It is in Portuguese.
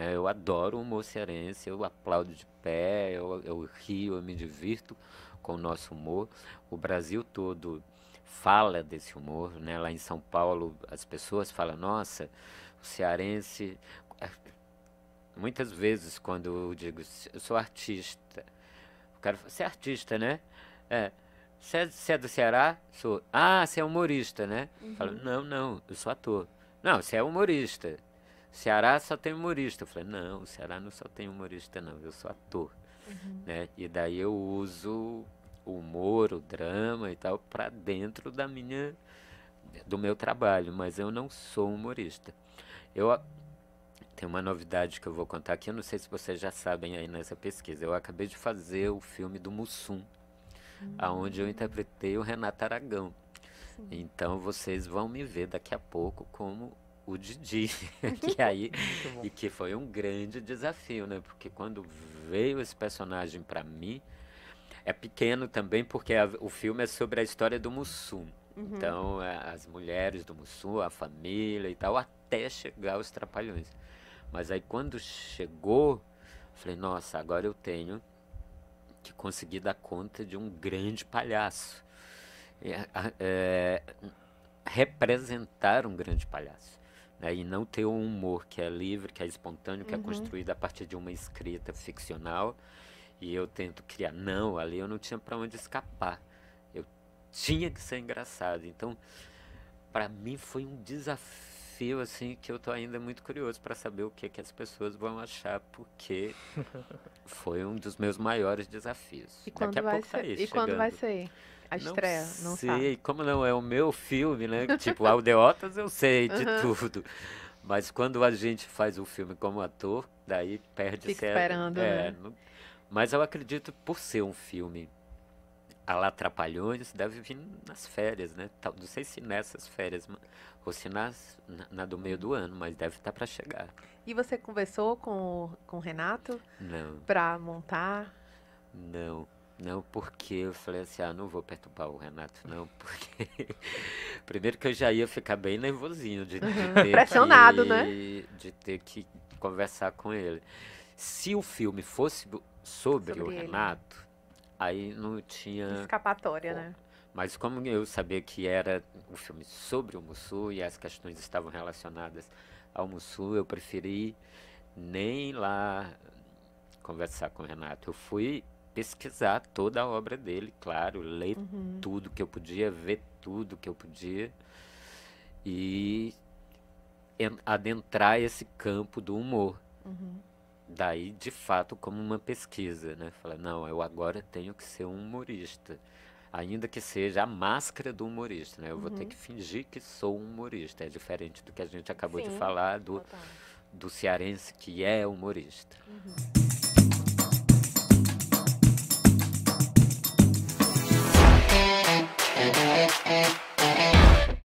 É, eu adoro o humor cearense, eu aplaudo de pé, eu, eu rio, eu me divirto com o nosso humor. O Brasil todo fala desse humor, né? Lá em São Paulo as pessoas falam, nossa, o cearense. É, muitas vezes quando eu digo, eu sou artista, o cara fala, você é artista, né? É. Você é, é do Ceará? Sou. Ah, você é humorista, né? Uhum. Falo, não, não, eu sou ator. Não, você é humorista. Ceará só tem humorista. Eu falei, não, o Ceará não só tem humorista, não, eu sou ator. Uhum. Né? E daí eu uso o humor, o drama e tal, para dentro da minha do meu trabalho, mas eu não sou humorista. Eu tem uma novidade que eu vou contar aqui, eu não sei se vocês já sabem aí nessa pesquisa. Eu acabei de fazer o filme do Mussum, uhum. eu hum. interpretei o Renato Aragão. Então vocês vão me ver daqui a pouco como o Didi, que aí e que foi um grande desafio, né? Porque quando veio esse personagem para mim, é pequeno também porque a, o filme é sobre a história do Mussum. Uhum. Então, é, as mulheres do Mussum, a família e tal, até chegar aos Trapalhões. Mas aí quando chegou, falei, nossa, agora eu tenho que conseguir dar conta de um grande palhaço. É, é, representar um grande palhaço né, e não ter um humor que é livre, que é espontâneo, que é uhum. é construído a partir de uma escrita ficcional. E eu tento criar. Não, ali eu não tinha para onde escapar. Eu tinha que ser engraçado. Então, para mim foi um desafio desafio assim que eu tô ainda muito curioso para saber o que que as pessoas vão achar porque foi um dos meus maiores desafios. E quando Daqui a pouco tá ser? tá aí, E chegando. quando vai sair? A estreia, não, não sei, sabe. como não é o meu filme, né? tipo, Aldeotas eu sei de uhum. tudo. Mas quando a gente faz o filme como ator, daí perde Fica certo. esperando, é, né? Mas eu acredito por ser um filme ah, ela atrapalhou, isso deve vir nas férias, né? Não sei se nessas férias ou se nas, na, na do meio do ano, mas deve estar tá para chegar. E você conversou com, com o Renato? Não. Para montar? Não. Não, porque eu falei assim, ah, não vou perturbar o Renato, não, porque primeiro que eu já ia ficar bem nervosinho de, de uhum. ter pressionado, que, né? De ter que conversar com ele. Se o filme fosse sobre, sobre o ele. Renato, Aí não tinha. Escapatória, né? Mas como eu sabia que era um filme sobre o Mussu e as questões estavam relacionadas ao Mussu, eu preferi nem lá conversar com o Renato. Eu fui pesquisar toda a obra dele, claro, ler uhum. tudo que eu podia, ver tudo que eu podia e adentrar esse campo do humor. Uhum daí de fato como uma pesquisa, né? Fala, não, eu agora tenho que ser um humorista. Ainda que seja a máscara do humorista, né? Eu uhum. vou ter uhum. que fingir que sou um humorista. É diferente do que a gente acabou Sim. de falar do, do cearense que é humorista. Uhum.